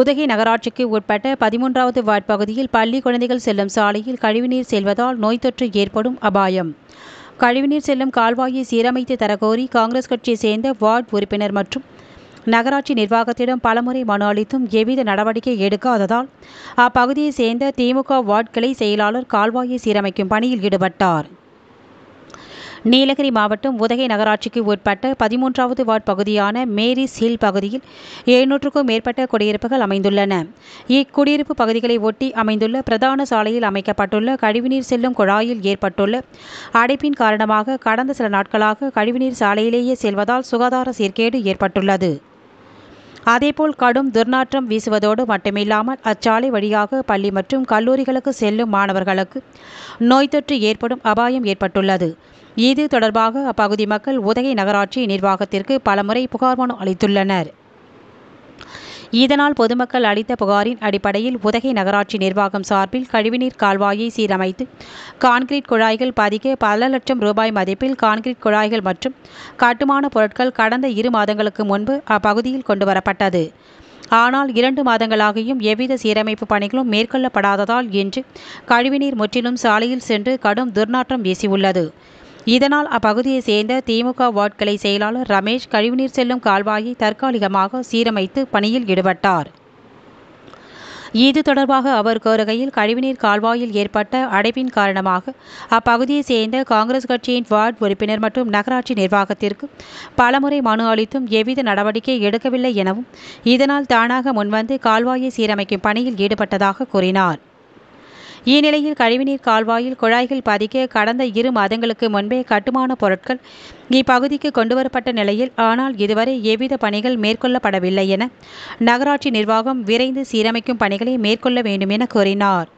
உதகை நகராட்சிக்கு உட்பட்ட பதிமூன்றாவது வார்ட் பகுதியில் பள்ளி குழந்தைகள் செல்லும் சாலையில் கழிவுநீர் செல்வதால் நோய் தொற்று ஏற்படும் அபாயம் கழிவுநீர் செல்லும் கால்வாயை சீரமைத்து தரக்கோரி காங்கிரஸ் கட்சியை சேர்ந்த வார்டு உறுப்பினர் மற்றும் நகராட்சி நிர்வாகத்திடம் பலமுறை மனு அளித்தும் எவ்வித நடவடிக்கை எடுக்காததால் அப்பகுதியைச் சேர்ந்த திமுக கிளை செயலாளர் கால்வாயை சீரமைக்கும் பணியில் ஈடுபட்டார் நீலகிரி மாவட்டம் உதகை நகராட்சிக்கு உட்பட்ட பதிமூன்றாவது வார்டு பகுதியான மேரிஸ் ஹில் பகுதியில் எழுநூற்றுக்கும் மேற்பட்ட குடியிருப்புகள் அமைந்துள்ளன இக்குடியிருப்பு பகுதிகளை ஒட்டி அமைந்துள்ள பிரதான சாலையில் அமைக்கப்பட்டுள்ள கழிவுநீர் செல்லும் குழாயில் ஏற்பட்டுள்ள அடைப்பின் காரணமாக கடந்த சில நாட்களாக கழிவுநீர் சாலையிலேயே செல்வதால் சுகாதார சீர்கேடு ஏற்பட்டுள்ளது அதேபோல் கடும் துர்நாற்றம் வீசுவதோடு மட்டுமில்லாமல் அச்சாலை வழியாக பள்ளி மற்றும் கல்லூரிகளுக்கு செல்லும் மாணவர்களுக்கு நோய் தொற்று ஏற்படும் அபாயம் ஏற்பட்டுள்ளது இது தொடர்பாக அப்பகுதி மக்கள் உதகை நகராட்சி நிர்வாகத்திற்கு பலமுறை புகார் மனு அளித்துள்ளனர் இதனால் பொதுமக்கள் அளித்த புகாரின் அடிப்படையில் உதகை நகராட்சி நிர்வாகம் சார்பில் கழிவுநீர் கால்வாயை சீரமைத்து கான்கிரீட் குழாய்கள் பதிக்க பல லட்சம் ரூபாய் மதிப்பில் கான்கிரீட் குழாய்கள் மற்றும் கட்டுமான பொருட்கள் கடந்த இரு மாதங்களுக்கு முன்பு அப்பகுதியில் கொண்டுவரப்பட்டது ஆனால் இரண்டு மாதங்களாகியும் எவ்வித சீரமைப்பு பணிகளும் மேற்கொள்ளப்படாததால் இன்று கழிவுநீர் முற்றிலும் சாலையில் சென்று கடும் துர்நாற்றம் வீசியுள்ளது இதனால் அப்பகுதியை சேர்ந்த திமுக வார்ட் கிளை செயலாளர் ரமேஷ் கழிவுநீர் செல்லும் கால்வாயை தற்காலிகமாக சீரமைத்து பணியில் ஈடுபட்டார் இது தொடர்பாக அவர் கோருகையில் கழிவுநீர் கால்வாயில் ஏற்பட்ட அடைப்பின் காரணமாக அப்பகுதியை சேர்ந்த காங்கிரஸ் கட்சியின் வார்டு உறுப்பினர் மற்றும் நகராட்சி நிர்வாகத்திற்கு பலமுறை மனு அளித்தும் எவ்வித நடவடிக்கை எடுக்கவில்லை எனவும் இதனால் தானாக முன்வந்து கால்வாயை சீரமைக்கும் பணியில் ஈடுபட்டதாக கூறினார் இந்நிலையில் கழிவுநீர் கால்வாயில் குழாய்கள் பதிக்க கடந்த இரு மாதங்களுக்கு முன்பே கட்டுமான பொருட்கள் இப்பகுதிக்கு கொண்டுவரப்பட்ட நிலையில் ஆனால் இதுவரை எவ்வித பணிகள் மேற்கொள்ளப்படவில்லை என நகராட்சி நிர்வாகம் விரைந்து சீரமைக்கும் பணிகளை மேற்கொள்ள வேண்டும் என கூறினார்